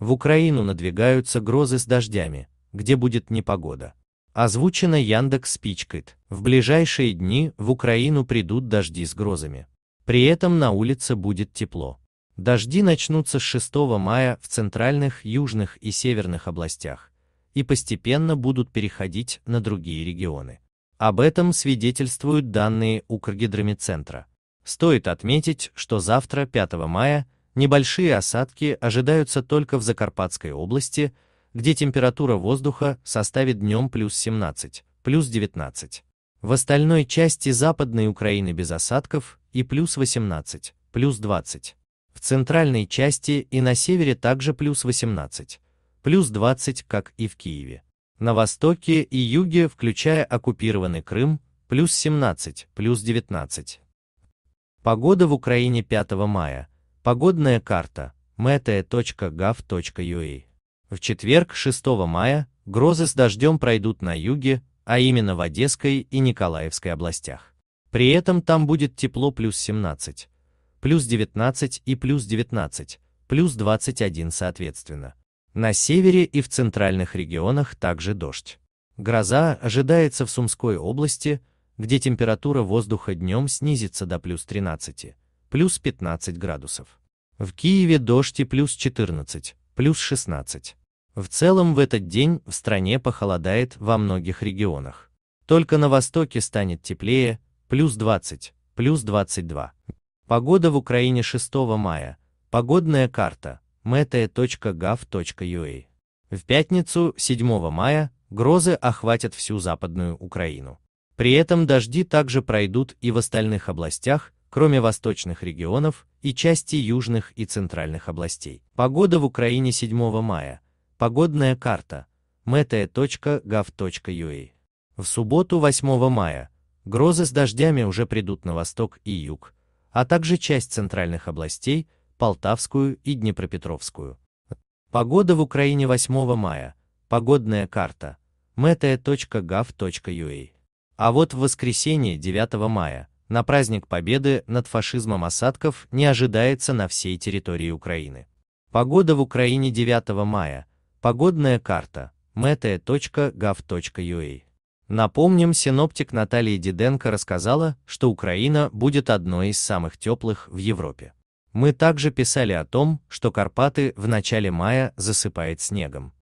В Украину надвигаются грозы с дождями, где будет непогода. Озвучено Яндекс Спичкит. В ближайшие дни в Украину придут дожди с грозами. При этом на улице будет тепло. Дожди начнутся с 6 мая в центральных, южных и северных областях и постепенно будут переходить на другие регионы. Об этом свидетельствуют данные Укргидромедцентра. Стоит отметить, что завтра, 5 мая, Небольшие осадки ожидаются только в Закарпатской области, где температура воздуха составит днем плюс 17, плюс 19. В остальной части Западной Украины без осадков и плюс 18, плюс 20. В центральной части и на севере также плюс 18, плюс 20, как и в Киеве. На востоке и юге, включая оккупированный Крым, плюс 17, плюс 19. Погода в Украине 5 мая Погодная карта meta.gov.ua. В четверг, 6 мая, грозы с дождем пройдут на юге, а именно в Одесской и Николаевской областях. При этом там будет тепло плюс 17, плюс 19 и плюс 19, плюс 21 соответственно. На севере и в центральных регионах также дождь. Гроза ожидается в Сумской области, где температура воздуха днем снизится до плюс 13, плюс 15 градусов. В Киеве дождь и плюс 14, плюс 16. В целом в этот день в стране похолодает во многих регионах. Только на востоке станет теплее, плюс 20, плюс 22. Погода в Украине 6 мая. Погодная карта. mete.gov.ua В пятницу, 7 мая, грозы охватят всю западную Украину. При этом дожди также пройдут и в остальных областях, кроме восточных регионов и части южных и центральных областей. Погода в Украине 7 мая. Погодная карта. metea.gov.ua В субботу 8 мая грозы с дождями уже придут на восток и юг, а также часть центральных областей, Полтавскую и Днепропетровскую. Погода в Украине 8 мая. Погодная карта. metea.gov.ua А вот в воскресенье 9 мая на праздник победы над фашизмом осадков не ожидается на всей территории Украины. Погода в Украине 9 мая. Погодная карта. metea.gov.ua Напомним, синоптик Наталья Диденко рассказала, что Украина будет одной из самых теплых в Европе. Мы также писали о том, что Карпаты в начале мая засыпает снегом.